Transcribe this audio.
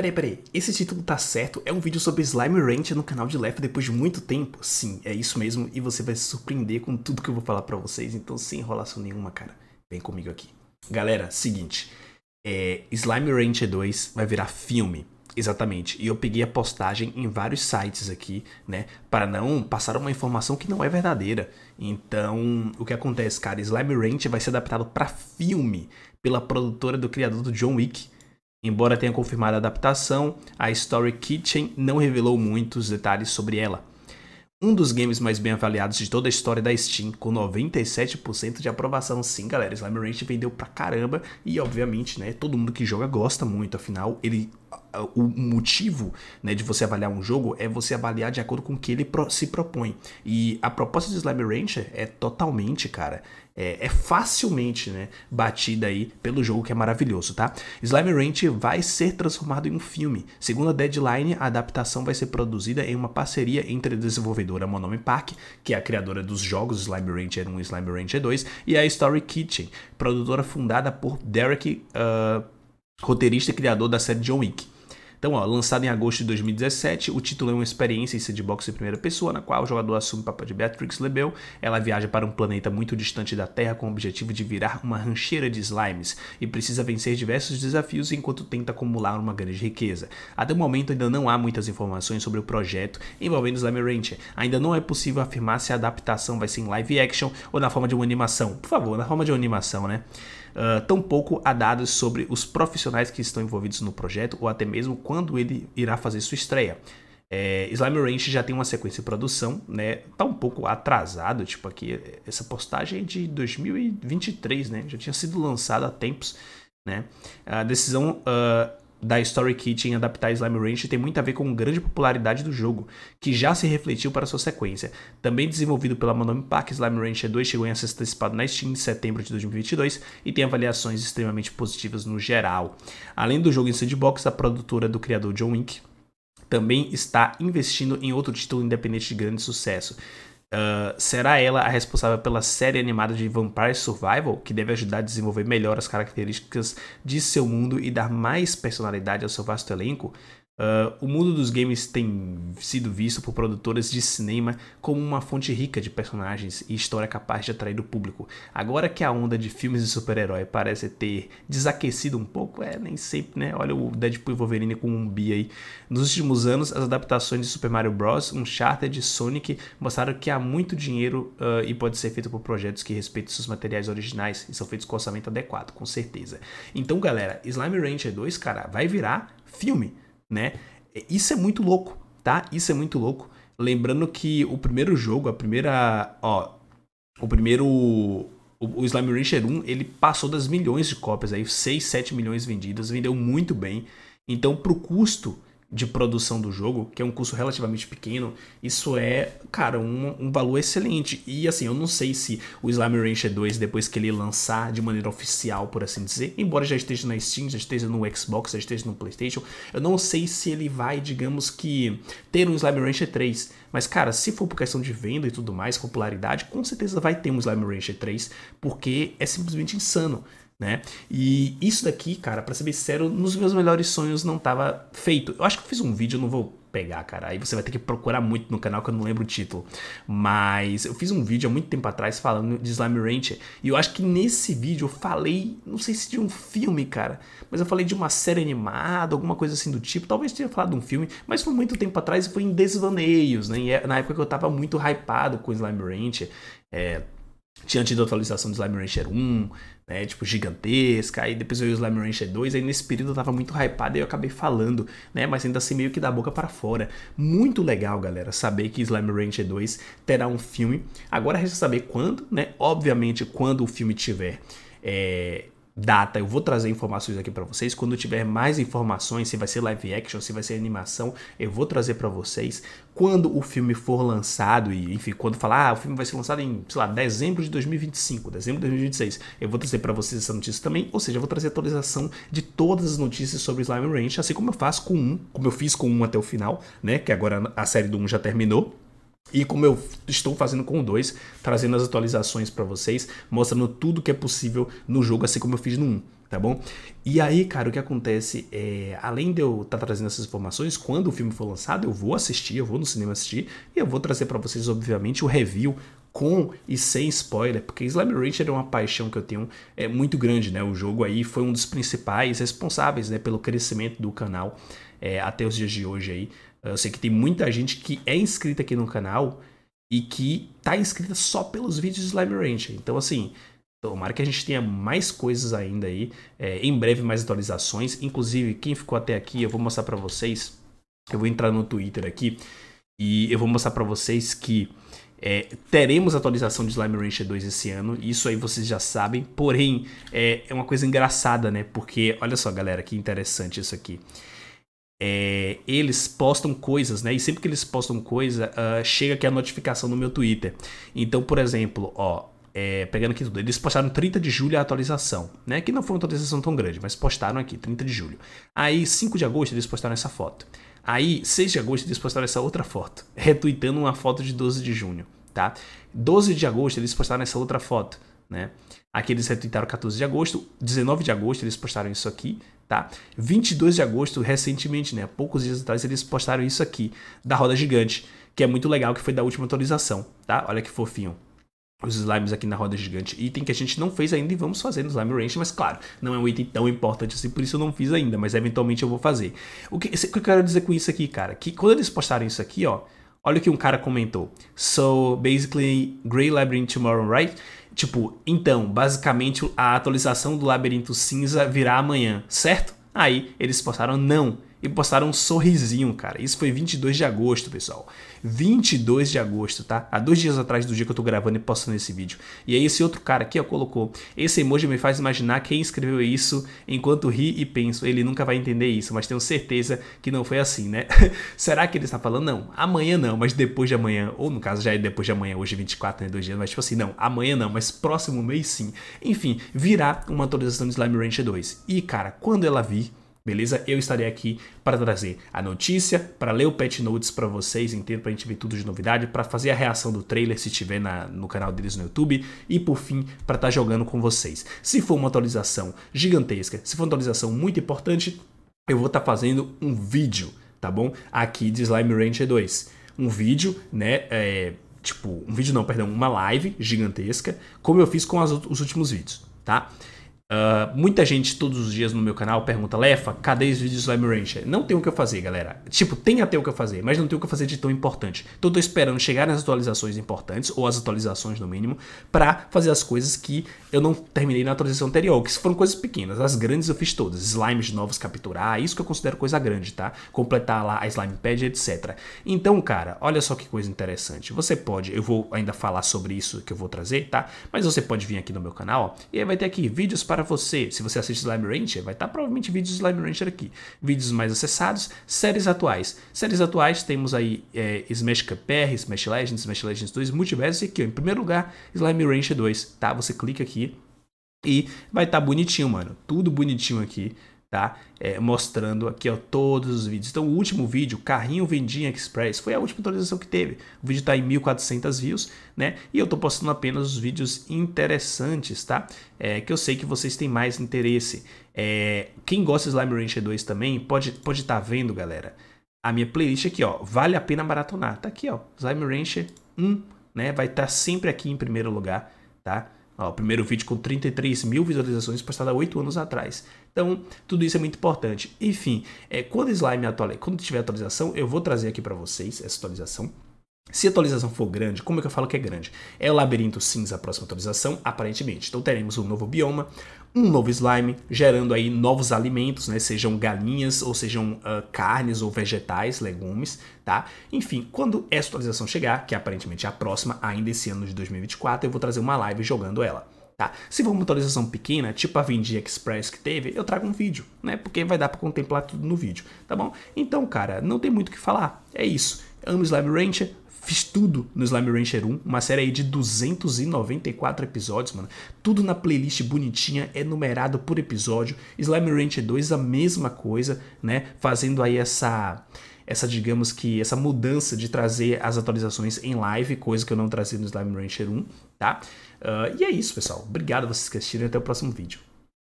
Peraí, peraí, esse título tá certo? É um vídeo sobre Slime Rancher no canal de Left depois de muito tempo? Sim, é isso mesmo, e você vai se surpreender com tudo que eu vou falar pra vocês, então sem enrolação nenhuma, cara. Vem comigo aqui. Galera, seguinte, é, Slime Rancher 2 vai virar filme. Exatamente, e eu peguei a postagem em vários sites aqui, né, para não passar uma informação que não é verdadeira. Então, o que acontece, cara, Slime Rancher vai ser adaptado para filme pela produtora do criador do John Wick, Embora tenha confirmado a adaptação, a Story Kitchen não revelou muitos detalhes sobre ela. Um dos games mais bem avaliados de toda a história da Steam, com 97% de aprovação. Sim, galera, Slime Ranch vendeu pra caramba e, obviamente, né, todo mundo que joga gosta muito, afinal, ele o motivo né, de você avaliar um jogo é você avaliar de acordo com o que ele pro, se propõe. E a proposta de Slime Rancher é totalmente, cara, é, é, facilmente né, batida aí pelo jogo que é maravilhoso, tá? Slime Rancher vai ser transformado em um filme. Segundo a Deadline, a adaptação vai ser produzida em uma parceria entre a desenvolvedora Monome Park, que é a criadora dos jogos Slime Rancher 1 e Slime Rancher 2, e a Story Kitchen, produtora fundada por Derek, uh, roteirista e criador da série John Wick. Então, ó, lançado em agosto de 2017, o título é uma experiência em sandbox em primeira pessoa, na qual o jogador assume o papel de Beatrix Lebel. Ela viaja para um planeta muito distante da Terra com o objetivo de virar uma rancheira de slimes e precisa vencer diversos desafios enquanto tenta acumular uma grande riqueza. Até o momento ainda não há muitas informações sobre o projeto envolvendo Slime Rancher. Ainda não é possível afirmar se a adaptação vai ser em live action ou na forma de uma animação. Por favor, na forma de uma animação, né? Ah, tampouco há dados sobre os profissionais que estão envolvidos no projeto ou até mesmo quando ele irá fazer sua estreia. É, Slime Ranch já tem uma sequência de produção, né? Tá um pouco atrasado, tipo aqui, essa postagem é de 2023, né? Já tinha sido lançada há tempos, né? A decisão uh, da Story Kit em adaptar Slime Ranch tem muito a ver com a grande popularidade do jogo, que já se refletiu para sua sequência. Também desenvolvido pela Manome Pack, Slime Rancher 2 chegou em acesso antecipado na Steam em setembro de 2022 e tem avaliações extremamente positivas no geral. Além do jogo em sandbox, a produtora do criador John Wick também está investindo em outro título independente de grande sucesso. Uh, será ela a responsável pela série animada de Vampire Survival, que deve ajudar a desenvolver melhor as características de seu mundo e dar mais personalidade ao seu vasto elenco? Uh, o mundo dos games tem sido visto por produtoras de cinema como uma fonte rica de personagens e história capaz de atrair o público. Agora que a onda de filmes de super-herói parece ter desaquecido um pouco, é nem sempre, né? Olha o Deadpool e Wolverine com um bi aí. Nos últimos anos, as adaptações de Super Mario Bros., Uncharted e Sonic mostraram que há muito dinheiro uh, e pode ser feito por projetos que respeitam seus materiais originais e são feitos com orçamento adequado, com certeza. Então, galera, Slime Rancher 2, cara, vai virar filme né? É, isso é muito louco, tá? Isso é muito louco. Lembrando que o primeiro jogo, a primeira, ó, o primeiro o, o Slime Rancher 1, ele passou das milhões de cópias aí, 6, 7 milhões vendidas, vendeu muito bem. Então, pro custo de produção do jogo, que é um custo relativamente pequeno, isso é, cara, um, um valor excelente. E assim, eu não sei se o Slime Rancher 2, depois que ele lançar de maneira oficial, por assim dizer, embora já esteja na Steam, já esteja no Xbox, já esteja no PlayStation, eu não sei se ele vai, digamos que, ter um Slime Rancher 3. Mas, cara, se for por questão de venda e tudo mais, popularidade, com certeza vai ter um Slime Rancher 3, porque é simplesmente insano né? E isso daqui, cara, para ser bem sincero, nos meus melhores sonhos não tava feito. Eu acho que eu fiz um vídeo, eu não vou pegar, cara. Aí você vai ter que procurar muito no canal que eu não lembro o título. Mas eu fiz um vídeo há muito tempo atrás falando de Slime Rancher. E eu acho que nesse vídeo eu falei, não sei se de um filme, cara, mas eu falei de uma série animada, alguma coisa assim do tipo. Talvez tenha falado de um filme, mas foi muito tempo atrás e foi em desvaneios, né? E é, na época que eu tava muito hypado com Slime Rancher. É, diante da atualização do Slime Rancher 1, né, tipo, gigantesca, aí depois veio o Slime Rancher 2, aí nesse período eu tava muito hypado e eu acabei falando, né, mas ainda assim meio que da boca para fora. Muito legal, galera, saber que Slime Rancher 2 terá um filme, agora resta saber quando, né, obviamente quando o filme tiver... É, data. Eu vou trazer informações aqui para vocês. Quando tiver mais informações, se vai ser live action, se vai ser animação, eu vou trazer para vocês. Quando o filme for lançado, e enfim, quando falar, ah, o filme vai ser lançado em, sei lá, dezembro de 2025, dezembro de 2026, eu vou trazer para vocês essa notícia também. Ou seja, eu vou trazer atualização de todas as notícias sobre Slime Ranch, assim como eu faço com um, como eu fiz com um até o final, né? Que agora a série do um já terminou. E como eu estou fazendo com o 2, trazendo as atualizações para vocês, mostrando tudo que é possível no jogo, assim como eu fiz no 1, um, tá bom? E aí, cara, o que acontece é, além de eu estar tá trazendo essas informações, quando o filme for lançado, eu vou assistir, eu vou no cinema assistir, e eu vou trazer para vocês, obviamente, o review com e sem spoiler, porque Slime Rancher é uma paixão que eu tenho é muito grande, né? O jogo aí foi um dos principais responsáveis, né, pelo crescimento do canal é, até os dias de hoje aí. Eu sei que tem muita gente que é inscrita aqui no canal e que tá inscrita só pelos vídeos de Slime Rancher. Então, assim, Tomara que a gente tenha mais coisas ainda aí. É, em breve, mais atualizações. Inclusive, quem ficou até aqui, eu vou mostrar para vocês. Eu vou entrar no Twitter aqui e eu vou mostrar para vocês que é, teremos atualização de Slime Rancher 2 esse ano. Isso aí vocês já sabem. Porém, é, é uma coisa engraçada, né? Porque, olha só, galera, que interessante isso aqui é, eles postam coisas, né? E sempre que eles postam coisa, uh, chega aqui a notificação no meu Twitter. Então, por exemplo, ó, é, pegando aqui tudo, eles postaram 30 de julho a atualização, né? Que não foi uma atualização tão grande, mas postaram aqui, 30 de julho. Aí, 5 de agosto, eles postaram essa foto. Aí, 6 de agosto, eles postaram essa outra foto, retweetando uma foto de 12 de junho, tá? 12 de agosto, eles postaram essa outra foto, né? Aqui eles retweetaram 14 de agosto, 19 de agosto eles postaram isso aqui, tá? 22 de agosto, recentemente, né? Poucos dias atrás eles postaram isso aqui, da roda gigante, que é muito legal, que foi da última atualização, tá? Olha que fofinho os slimes aqui na roda gigante, item que a gente não fez ainda e vamos fazer no slime range, mas claro, não é um item tão importante assim, por isso eu não fiz ainda, mas eventualmente eu vou fazer. O que, o que eu quero dizer com isso aqui, cara, que quando eles postaram isso aqui, ó, olha o que um cara comentou. So, basically, Grey Labyrinth tomorrow, right? Tipo, então, basicamente a atualização do Labirinto Cinza virá amanhã, certo? Aí eles postaram não e postaram um sorrisinho, cara. Isso foi 22 de agosto, pessoal. 22 de agosto, tá? Há dois dias atrás do dia que eu tô gravando e postando esse vídeo. E aí é esse outro cara aqui, ó, colocou. Esse emoji me faz imaginar quem escreveu isso enquanto ri e penso. Ele nunca vai entender isso, mas tenho certeza que não foi assim, né? Será que ele está falando? Não, amanhã não, mas depois de amanhã. Ou no caso, já é depois de amanhã, hoje 24, é né? Dois dias, mas tipo assim, não, amanhã não, mas próximo mês sim. Enfim, virá uma atualização de Slime Rancher 2. E, cara, quando ela vir beleza? Eu estarei aqui para trazer a notícia, para ler o patch notes para vocês inteiro, para a gente ver tudo de novidade, para fazer a reação do trailer se tiver na, no canal deles no YouTube e por fim para estar tá jogando com vocês. Se for uma atualização gigantesca, se for uma atualização muito importante, eu vou estar tá fazendo um vídeo, tá bom? Aqui de Slime Rancher 2, um vídeo, né? É, tipo, um vídeo não, perdão, uma live gigantesca, como eu fiz com as, os últimos vídeos, tá? Uh, muita gente todos os dias no meu canal pergunta, Lefa, cadê os vídeos Slime ranger Não tem o que eu fazer, galera. Tipo, tem até o que eu fazer, mas não tem o que eu fazer de tão importante. Então eu tô esperando chegar nas atualizações importantes, ou as atualizações no mínimo, para fazer as coisas que eu não terminei na atualização anterior, que foram coisas pequenas. As grandes eu fiz todas, slimes novos capturar, isso que eu considero coisa grande, tá? Completar lá a slime pad, etc. Então, cara, olha só que coisa interessante. Você pode, eu vou ainda falar sobre isso que eu vou trazer, tá? Mas você pode vir aqui no meu canal, ó, e aí vai ter aqui vídeos para para você. Se você assiste Slime Rancher, vai estar tá provavelmente vídeos de Slime Rancher aqui. Vídeos mais acessados, séries atuais. Séries atuais temos aí é, Smash KPR, Smash Legends, Smash Legends 2, Multiverso e aqui, ó, em primeiro lugar, Slime Rancher 2, tá? Você clica aqui e vai estar tá bonitinho, mano. Tudo bonitinho aqui tá? É, mostrando aqui ó, todos os vídeos. Então o último vídeo, carrinho vendinha express, foi a última atualização que teve. O vídeo está em 1.400 views, né? E eu estou postando apenas os vídeos interessantes, tá? É, que eu sei que vocês têm mais interesse. É, quem gosta de Slime Rancher 2 também pode estar pode tá vendo, galera. A minha playlist aqui, ó, vale a pena maratonar. Tá aqui, ó, Slime Rancher 1, né? Vai estar tá sempre aqui em primeiro lugar, tá? Ó, o primeiro vídeo com 33 mil visualizações postado há 8 anos atrás. Então, tudo isso é muito importante. Enfim, é, quando o slime atualiza, quando tiver atualização, eu vou trazer aqui para vocês essa atualização. Se a atualização for grande, como é que eu falo que é grande? É o labirinto cinza a próxima atualização, aparentemente. Então teremos um novo bioma, um novo slime, gerando aí novos alimentos, né? Sejam galinhas, ou sejam uh, carnes, ou vegetais, legumes, tá? Enfim, quando essa atualização chegar, que é aparentemente é a próxima, ainda esse ano de 2024, eu vou trazer uma live jogando ela. Tá. Se for uma atualização pequena, tipo a Vindi Express que teve, eu trago um vídeo, né? Porque vai dar para contemplar tudo no vídeo, tá bom? Então, cara, não tem muito o que falar. É isso. Amo Slime Rancher, Fiz tudo no Slime Rancher 1, uma série aí de 294 episódios, mano. Tudo na playlist bonitinha, enumerado por episódio. Slime Rancher 2, a mesma coisa, né? Fazendo aí essa essa, digamos que, essa mudança de trazer as atualizações em live, coisa que eu não trazia no Slime Rancher 1, tá? Uh, e é isso, pessoal. Obrigado a vocês que assistiram e até o próximo vídeo.